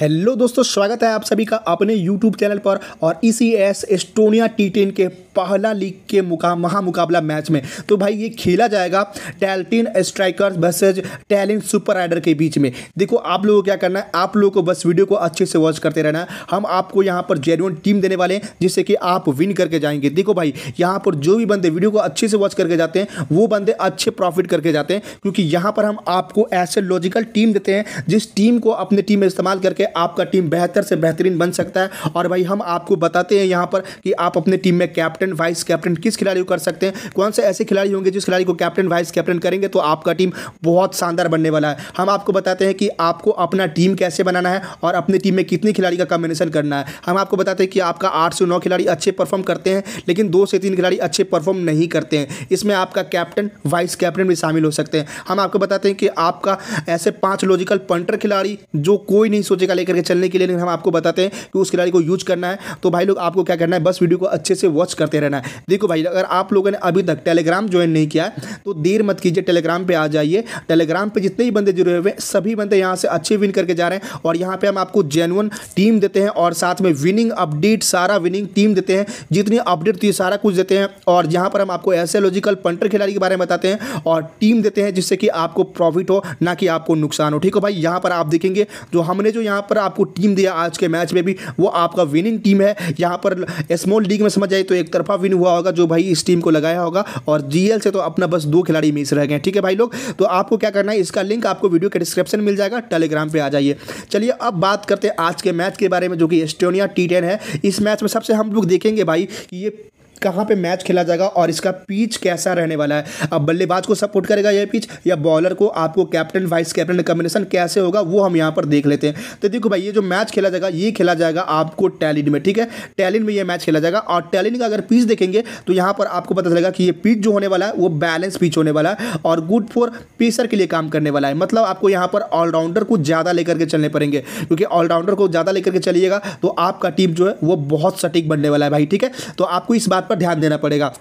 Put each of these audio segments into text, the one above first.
hello दोस्तों स्वागत है आप सभी का अपने यूट्यूब चैनल पर और इसी एस एस्टोनिया टी टेन के पहला लीग के मुका महामुकाबला मैच में तो भाई ये खेला जाएगा Tallinn Strikers versus Tallinn Super Riders के बीच में देखो आप लोगों को क्या करना है आप लोगों को बस वीडियो को अच्छे से वॉच करते रहना है हम आपको यहाँ पर जेन्यून टीम देने वाले हैं जिससे कि आप विन करके जाएंगे देखो भाई यहाँ पर जो भी बंदे वीडियो को अच्छे से वॉच करके जाते हैं वो बंदे अच्छे प्रॉफिट करके जाते हैं क्योंकि यहाँ पर हम आपको ऐसे लॉजिकल टीम देते हैं जिस टीम को अपने टीम में इस्तेमाल करके आपका टीम बेहतर से बेहतरीन बन सकता है और भाई हम आपको बताते हैं यहाँ पर कि आप अपने टीम में कैप्टन वाइस कैप्टन किस खिलाड़ी को कर सकते हैं कौन से ऐसे खिलाड़ी होंगे जिस खिलाड़ी को कैप्टन वाइस कैप्टन करेंगे तो आपका टीम बहुत शानदार बनने वाला है हम आपको बताते हैं कि आपको अपना टीम कैसे बनाना है और अपनी टीम में कितनी खिलाड़ी का कॉम्बिनेशन करना है हम आपको बताते हैं कि आपका आठ से नौ खिलाड़ी अच्छे परफॉर्म करते हैं लेकिन दो से तीन खिलाड़ी अच्छे परफॉर्म नहीं करते हैं इसमें आपका कैप्टन वाइस कैप्टन भी शामिल हो सकते हैं हम आपको बताते हैं कि आपका ऐसे पाँच लॉजिकल पंटर खिलाड़ी जो कोई नहीं सोचेगा लेकर के चलने के लिए लेकिन हम आपको बताते हैं कि उस खिलाड़ी को यूज करना है तो भाई लोग आपको क्या करना है बस वीडियो को अच्छे से वॉच करते रहना है देखो भाई अगर आप लोगों ने अभी तक टेलीग्राम ज्वाइन नहीं किया तो देर मत कीजिए टेलीग्राम पर आ जाइए टेलीग्राम पर जितने भी बंदे जुड़े हुए हैं सभी बंदे यहाँ से अच्छे विन करके जा रहे हैं और यहाँ पर हम आपको जेनुअन टीम देते हैं और साथ में विनिंग अपडेट सारा विनिंग टीम देते हैं जितनी अपडेट थी सारा कुछ देते हैं और यहाँ पर हम आपको ऐसे लॉजिकल पंटर खिलाड़ी के बारे में बताते हैं और टीम देते हैं जिससे कि आपको प्रॉफिट हो ना कि आपको नुकसान हो ठीक है भाई यहाँ पर आप देखेंगे जो हमने जो यहाँ पर आपको टीम दिया आज के मैच में भी वो आपका विनिंग टीम है यहाँ पर स्मॉल लीग में समझ जाए तो एक तरफा विन हुआ होगा जो भाई इस टीम को लगाया होगा और जी से तो अपना बस दो खिलाड़ी मिस रह गए ठीक है भाई लोग तो आपको क्या करना है इसका लिंक आपको वीडियो के डिस्क्रिप्शन मिल जाएगा टेलीग्राम पर आ जाइए चलिए अब बात करते हैं आज के मैच के बारे में जो कि एस्टोनिया टी है इस मैच में सबसे हम लोग देखेंगे भाई कि ये कहाँ पे मैच खेला जाएगा और इसका पिच कैसा रहने वाला है अब बल्लेबाज को सपोर्ट करेगा यह पिच या बॉलर को आपको कैप्टन वाइस कैप्टन का कम्बिनेशन कैसे होगा वो हम यहाँ पर देख लेते हैं तो देखो भाई ये जो मैच खेला जाएगा ये खेला जाएगा आपको टैलिन में ठीक है टैलिन में ये मैच खेला जाएगा और टैलिन का अगर पिच देखेंगे तो यहाँ पर आपको पता चलेगा कि ये पिच जो होने वाला है वो बैलेंस पिच होने वाला है और गुड फॉर पेसर के लिए काम करने वाला है मतलब आपको यहाँ पर ऑलराउंडर को ज़्यादा लेकर के चलने पड़ेंगे क्योंकि ऑलराउंडर को ज़्यादा लेकर के चलिएगा तो आपका टीम जो है वो बहुत सटीक बनने वाला है भाई ठीक है तो आपको इस बात पर ध्यान देना पड़ेगा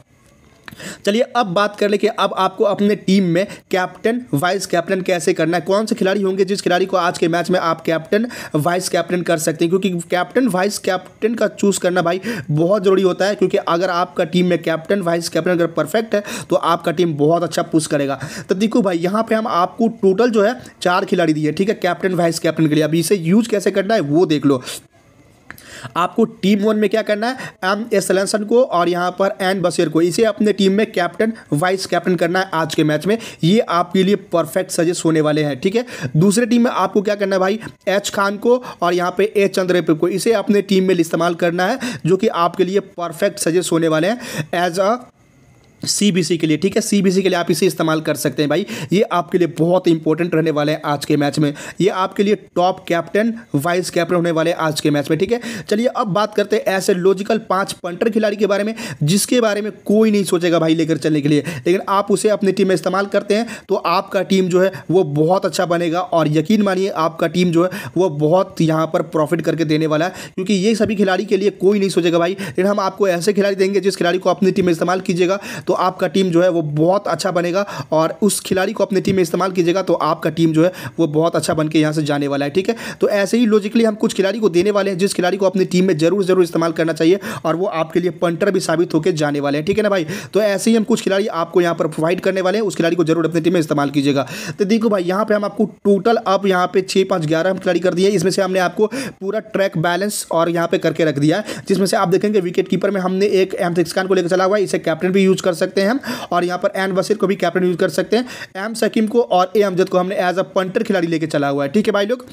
चलिए अब बात कर ले कि अब आपको अपने टीम में कैप्टन वाइस कैप्टन कैसे करना है कौन से खिलाड़ी होंगे जिस खिलाड़ी को आज के मैच में आप कैप्टन वाइस कैप्टन कर सकते हैं क्योंकि कैप्टन वाइस कैप्टन का चूज करना भाई बहुत जरूरी होता है क्योंकि अगर आपका टीम में कैप्टन वाइस कैप्टन अगर परफेक्ट है तो आपका टीम बहुत अच्छा पुश करेगा तो देखो भाई यहाँ पर हम आपको टोटल जो है चार खिलाड़ी दिए ठीक है कैप्टन वाइस कैप्टन के लिए अभी इसे यूज कैसे करना है वो देख लो आपको टीम वन में क्या करना है एम एस एसलेंसन को और यहाँ पर एन बसेर को इसे अपने टीम में कैप्टन वाइस कैप्टन करना है आज के मैच में ये आपके लिए परफेक्ट सजेस्ट होने वाले हैं ठीक है दूसरे टीम में आपको क्या करना है भाई एच खान को और यहाँ पर ए चंद्रप को इसे अपने टीम में इस्तेमाल करना है जो कि आपके लिए परफेक्ट सजेस्ट होने वाले हैं एज अ सी के लिए ठीक है सी के लिए आप इसे इस्तेमाल कर सकते हैं भाई ये आपके लिए बहुत इंपॉर्टेंट रहने वाले हैं आज के मैच में ये आपके लिए टॉप कैप्टन वाइस कैप्टन होने वाले हैं आज के मैच में ठीक है चलिए अब बात करते हैं ऐसे लॉजिकल पांच पंटर खिलाड़ी के बारे में जिसके बारे में कोई नहीं सोचेगा भाई लेकर चलने के लिए लेकिन आप उसे अपनी टीम में इस्तेमाल करते हैं तो आपका टीम जो है वो बहुत अच्छा बनेगा और यकीन मानिए आपका टीम जो है वो बहुत यहाँ पर प्रॉफिट करके देने वाला है क्योंकि ये सभी खिलाड़ी के लिए कोई नहीं सोचेगा भाई लेकिन हम आपको ऐसे खिलाड़ी देंगे जिस खिलाड़ी को अपनी टीम में इस्तेमाल कीजिएगा तो आपका टीम जो है वो बहुत अच्छा बनेगा और उस खिलाड़ी को अपने टीम में इस्तेमाल कीजिएगा तो आपका टीम जो है वो बहुत अच्छा बन के यहाँ से जाने वाला है ठीक है तो ऐसे ही लॉजिकली हम कुछ खिलाड़ी को देने वाले हैं जिस खिलाड़ी को अपनी टीम में जरूर जरूर इस्तेमाल करना चाहिए और वो आपके लिए पंटर भी साबित होकर जाने वाले हैं ठीक है ना भाई तो ऐसे ही हम कुछ खिलाड़ी आपको यहाँ पर प्रोवाइड करने वाले हैं उस खिलाड़ी को जरूर अपनी टीम में इस्तेमाल कीजिएगा तो देखो भाई यहाँ पर हम आपको टोटल अब यहाँ पे छः पाँच ग्यारह हम खिलाड़ी कर दिए इसमें से हमने आपको पूरा ट्रैक बैलेंस और यहाँ पर करके रख दिया जिसमें से आप देखेंगे विकेट कीपर में हमने एक एम सिक्स को लेकर चला हुआ है इसे कैप्टन भी यूज कर सकते हैं हम और यहाँ पर एन बसीर को भी कैप्टन यूज़ कर सकते हैं एम सकीम को और ए अमजद को हमने एज अ पंटर खिलाड़ी लेके चला हुआ है ठीक है भाई लोग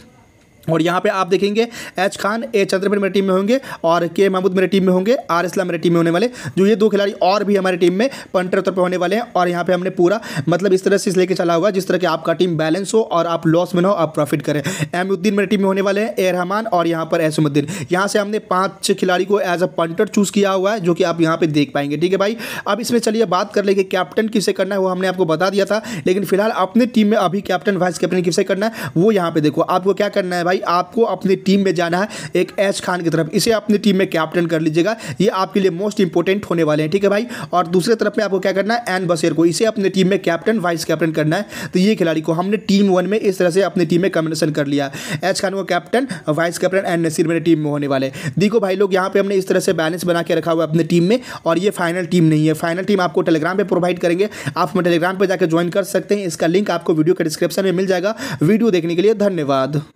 और यहाँ पे आप देखेंगे एच खान ए चंद्रपुर मेरी टीम में होंगे और के महमूद मेरी टीम में होंगे आर इस्लाम मेरी टीम में होने वाले जो ये दो खिलाड़ी और भी हमारी टीम में पंटर तौर पर होने वाले हैं और यहाँ पे हमने पूरा मतलब इस तरह से लेके चला होगा जिस तरह के आपका टीम बैलेंस हो और आप लॉस में ना हो आप प्रॉफिट करें एमुद्दीन मेरी टीम में होने वाले हैं ए रहमान और यहाँ पर एसमुद्दीन यहाँ से हमने पाँच खिलाड़ी को एज अ पंटर चूज़ किया हुआ है जो कि आप यहाँ पर देख पाएंगे ठीक है भाई अब इसमें चलिए बात कर लेंगे कैप्टन किसे करना है वो हमने आपको बता दिया था लेकिन फिलहाल अपनी टीम में अभी कैप्टन वाइस कैप्टन किसे करना है वो यहाँ पर देखो आपको क्या करना है भाई भाई आपको अपनी टीम में जाना है एक एच खान की तरफ इसे अपनी टीम में कैप्टन कर लीजिएगा ये आपके लिए मोस्ट इंपॉर्टेंट होने वाले हैं ठीक है भाई और दूसरे तरफ में आपको क्या करना है एन बसेर को इसे अपने टीम में कैप्टन वाइस कैप्टन करना है तो ये खिलाड़ी को हमने टीम वन में इस तरह से अपनी टीम में कम्बिनेशन कर लिया एच खान को captain vice captain N Naseer मेरे टीम में होने वाले देखो भाई लोग यहाँ पर हमने इस तरह से बैलेंस बना के रखा हुआ अपनी टीम में और ये फाइनल टीम नहीं है फाइनल टीम आपको टेलीग्राम पर प्रोवाइड करेंगे आप टेलीग्राम पर जाकर ज्वाइन कर सकते हैं इसका लिंक आपको वीडियो के डिस्क्रिप्शन में मिल जाएगा वीडियो देखने के लिए धन्यवाद